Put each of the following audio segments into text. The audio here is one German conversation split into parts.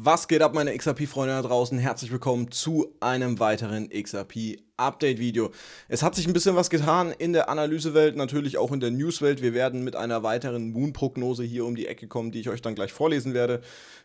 Was geht ab, meine XRP-Freunde da draußen? Herzlich willkommen zu einem weiteren XRP Update-Video. Es hat sich ein bisschen was getan in der Analysewelt, natürlich auch in der Newswelt. Wir werden mit einer weiteren Moon-Prognose hier um die Ecke kommen, die ich euch dann gleich vorlesen werde.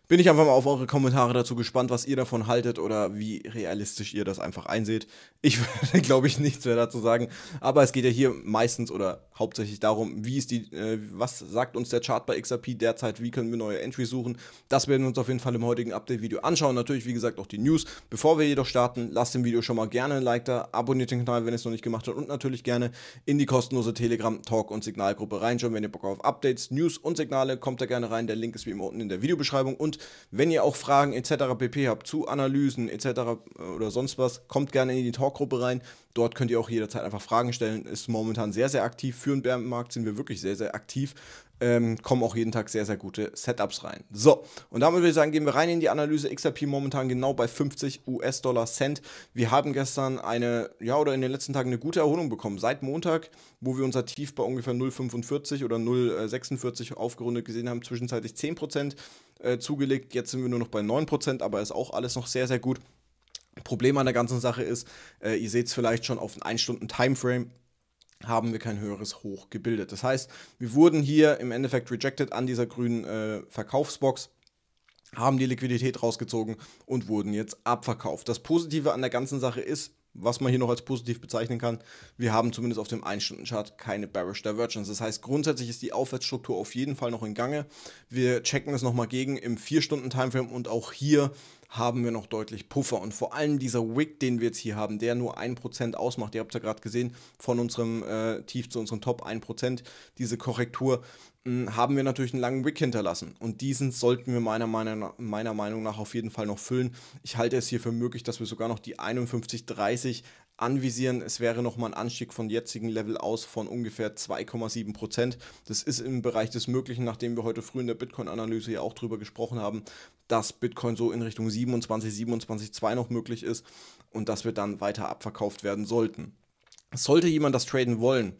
Bin ich einfach mal auf eure Kommentare dazu gespannt, was ihr davon haltet oder wie realistisch ihr das einfach einseht. Ich werde, glaube ich, nichts mehr dazu sagen. Aber es geht ja hier meistens oder hauptsächlich darum, wie ist die, äh, was sagt uns der Chart bei XRP derzeit, wie können wir neue Entries suchen. Das werden wir uns auf jeden Fall im heutigen Update-Video anschauen. Natürlich, wie gesagt, auch die News. Bevor wir jedoch starten, lasst dem Video schon mal gerne ein Like da abonniert den Kanal, wenn ihr es noch nicht gemacht habt und natürlich gerne in die kostenlose Telegram-Talk- und Signalgruppe reinschauen. Wenn ihr Bock auf Updates, News und Signale, kommt da gerne rein. Der Link ist wie immer unten in der Videobeschreibung. Und wenn ihr auch Fragen etc. pp habt zu Analysen etc. Äh, oder sonst was, kommt gerne in die Talkgruppe rein. Dort könnt ihr auch jederzeit einfach Fragen stellen. Ist momentan sehr, sehr aktiv. Für den Bärenmarkt sind wir wirklich sehr, sehr aktiv ähm, kommen auch jeden Tag sehr, sehr gute Setups rein. So, und damit würde ich sagen, gehen wir rein in die Analyse. XRP momentan genau bei 50 US-Dollar Cent. Wir haben gestern eine, ja, oder in den letzten Tagen eine gute Erholung bekommen. Seit Montag, wo wir unser Tief bei ungefähr 0,45 oder 0,46 aufgerundet gesehen haben, zwischenzeitlich 10% äh, zugelegt. Jetzt sind wir nur noch bei 9%, aber ist auch alles noch sehr, sehr gut. Problem an der ganzen Sache ist, äh, ihr seht es vielleicht schon auf einen 1-Stunden-Timeframe, haben wir kein höheres Hoch gebildet. Das heißt, wir wurden hier im Endeffekt rejected an dieser grünen äh, Verkaufsbox, haben die Liquidität rausgezogen und wurden jetzt abverkauft. Das Positive an der ganzen Sache ist, was man hier noch als positiv bezeichnen kann, wir haben zumindest auf dem 1-Stunden-Chart keine Bearish Divergence. Das heißt, grundsätzlich ist die Aufwärtsstruktur auf jeden Fall noch in Gange. Wir checken es nochmal gegen im 4-Stunden-Timeframe und auch hier haben wir noch deutlich Puffer. Und vor allem dieser Wick, den wir jetzt hier haben, der nur 1% ausmacht, ihr habt es ja gerade gesehen, von unserem äh, Tief zu unserem Top 1%, diese Korrektur, mh, hm, haben wir natürlich einen langen Wick hinterlassen. Und diesen sollten wir meiner Meinung, meiner Meinung nach auf jeden Fall noch füllen. Ich halte es hier für möglich, dass wir sogar noch die 51,30 anvisieren, es wäre nochmal ein Anstieg von jetzigen Level aus von ungefähr 2,7 Prozent. Das ist im Bereich des Möglichen, nachdem wir heute früh in der Bitcoin-Analyse ja auch drüber gesprochen haben, dass Bitcoin so in Richtung 27, 27,2 noch möglich ist und dass wir dann weiter abverkauft werden sollten. Sollte jemand das traden wollen,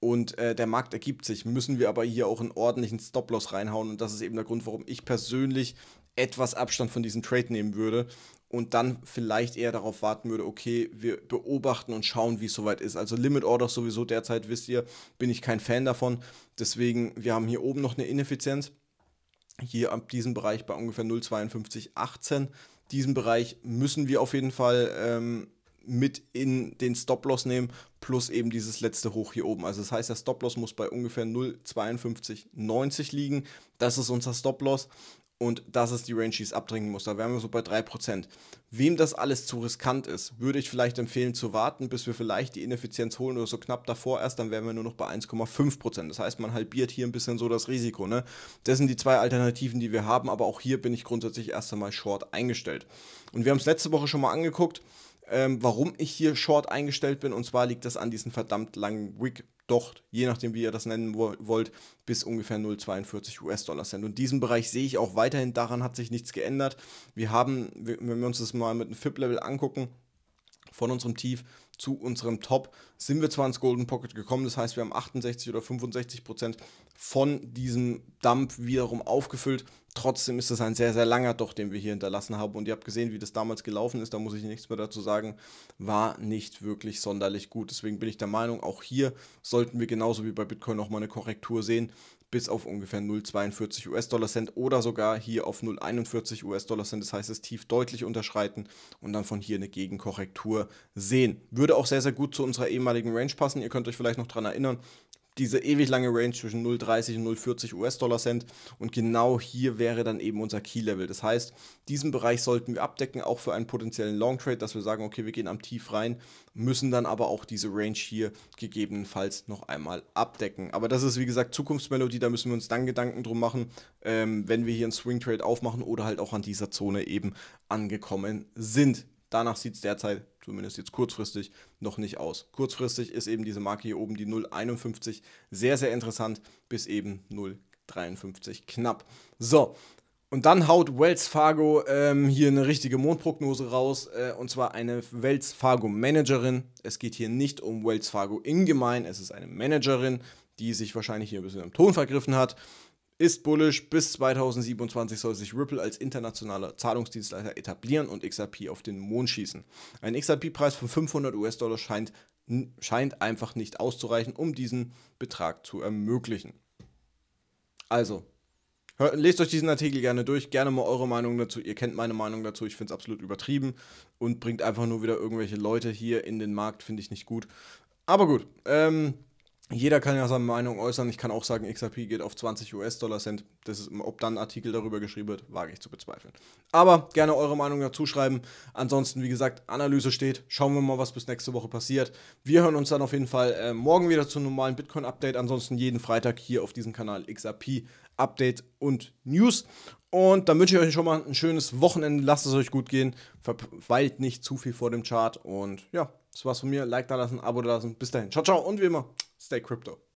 und äh, der Markt ergibt sich, müssen wir aber hier auch einen ordentlichen Stop-Loss reinhauen. Und das ist eben der Grund, warum ich persönlich etwas Abstand von diesem Trade nehmen würde und dann vielleicht eher darauf warten würde, okay, wir beobachten und schauen, wie es soweit ist. Also Limit Order sowieso derzeit, wisst ihr, bin ich kein Fan davon. Deswegen, wir haben hier oben noch eine Ineffizienz. Hier ab diesem Bereich bei ungefähr 0,5218. Diesen Bereich müssen wir auf jeden Fall ähm, mit in den Stop-Loss nehmen, plus eben dieses letzte Hoch hier oben. Also das heißt, der Stop-Loss muss bei ungefähr 0,5290 liegen. Das ist unser Stop-Loss und dass es die Range, die es abdrängen muss. Da wären wir so bei 3%. Wem das alles zu riskant ist, würde ich vielleicht empfehlen zu warten, bis wir vielleicht die Ineffizienz holen oder so knapp davor erst, dann wären wir nur noch bei 1,5%. Das heißt, man halbiert hier ein bisschen so das Risiko. Ne? Das sind die zwei Alternativen, die wir haben, aber auch hier bin ich grundsätzlich erst einmal short eingestellt. Und wir haben es letzte Woche schon mal angeguckt ähm, warum ich hier Short eingestellt bin. Und zwar liegt das an diesen verdammt langen Wick Docht, je nachdem wie ihr das nennen wollt, bis ungefähr 0,42 US-Dollar Cent. Und diesen Bereich sehe ich auch weiterhin, daran hat sich nichts geändert. Wir haben, wenn wir uns das mal mit einem FIP-Level angucken, von unserem Tief zu unserem Top sind wir zwar ins Golden Pocket gekommen, das heißt, wir haben 68 oder 65 Prozent von diesem Dump wiederum aufgefüllt. Trotzdem ist es ein sehr, sehr langer Doch, den wir hier hinterlassen haben. Und ihr habt gesehen, wie das damals gelaufen ist. Da muss ich nichts mehr dazu sagen. War nicht wirklich sonderlich gut. Deswegen bin ich der Meinung, auch hier sollten wir genauso wie bei Bitcoin nochmal eine Korrektur sehen bis auf ungefähr 0,42 US-Dollar-Cent oder sogar hier auf 0,41 US-Dollar-Cent. Das heißt, das Tief deutlich unterschreiten und dann von hier eine Gegenkorrektur sehen. Würde auch sehr, sehr gut zu unserer ehemaligen Range passen. Ihr könnt euch vielleicht noch daran erinnern, diese ewig lange Range zwischen 0,30 und 0,40 US-Dollar Cent. Und genau hier wäre dann eben unser Key-Level. Das heißt, diesen Bereich sollten wir abdecken, auch für einen potenziellen Long-Trade, dass wir sagen, okay, wir gehen am Tief rein, müssen dann aber auch diese Range hier gegebenenfalls noch einmal abdecken. Aber das ist, wie gesagt, Zukunftsmelodie, da müssen wir uns dann Gedanken drum machen, ähm, wenn wir hier einen Swing-Trade aufmachen oder halt auch an dieser Zone eben angekommen sind. Danach sieht es derzeit, zumindest jetzt kurzfristig, noch nicht aus. Kurzfristig ist eben diese Marke hier oben, die 0,51, sehr, sehr interessant, bis eben 0,53 knapp. So, und dann haut Wells Fargo ähm, hier eine richtige Mondprognose raus, äh, und zwar eine Wells Fargo Managerin. Es geht hier nicht um Wells Fargo ingemein, es ist eine Managerin, die sich wahrscheinlich hier ein bisschen im Ton vergriffen hat ist bullish. Bis 2027 soll sich Ripple als internationaler Zahlungsdienstleister etablieren und XRP auf den Mond schießen. Ein XRP-Preis von 500 US-Dollar scheint, scheint einfach nicht auszureichen, um diesen Betrag zu ermöglichen. Also, hört, lest euch diesen Artikel gerne durch, gerne mal eure Meinung dazu. Ihr kennt meine Meinung dazu, ich finde es absolut übertrieben und bringt einfach nur wieder irgendwelche Leute hier in den Markt, finde ich nicht gut. Aber gut, ähm, jeder kann ja seine Meinung äußern. Ich kann auch sagen, XRP geht auf 20 US-Dollar-Cent. Das ist, ob dann ein Artikel darüber geschrieben wird, wage ich zu bezweifeln. Aber gerne eure Meinung dazu schreiben. Ansonsten, wie gesagt, Analyse steht. Schauen wir mal, was bis nächste Woche passiert. Wir hören uns dann auf jeden Fall äh, morgen wieder zum normalen Bitcoin-Update. Ansonsten jeden Freitag hier auf diesem Kanal XRP Update und News. Und dann wünsche ich euch schon mal ein schönes Wochenende. Lasst es euch gut gehen. Verweilt nicht zu viel vor dem Chart. Und ja, das war's von mir. Like da lassen, Abo da lassen. Bis dahin. Ciao, ciao und wie immer. stay crypto.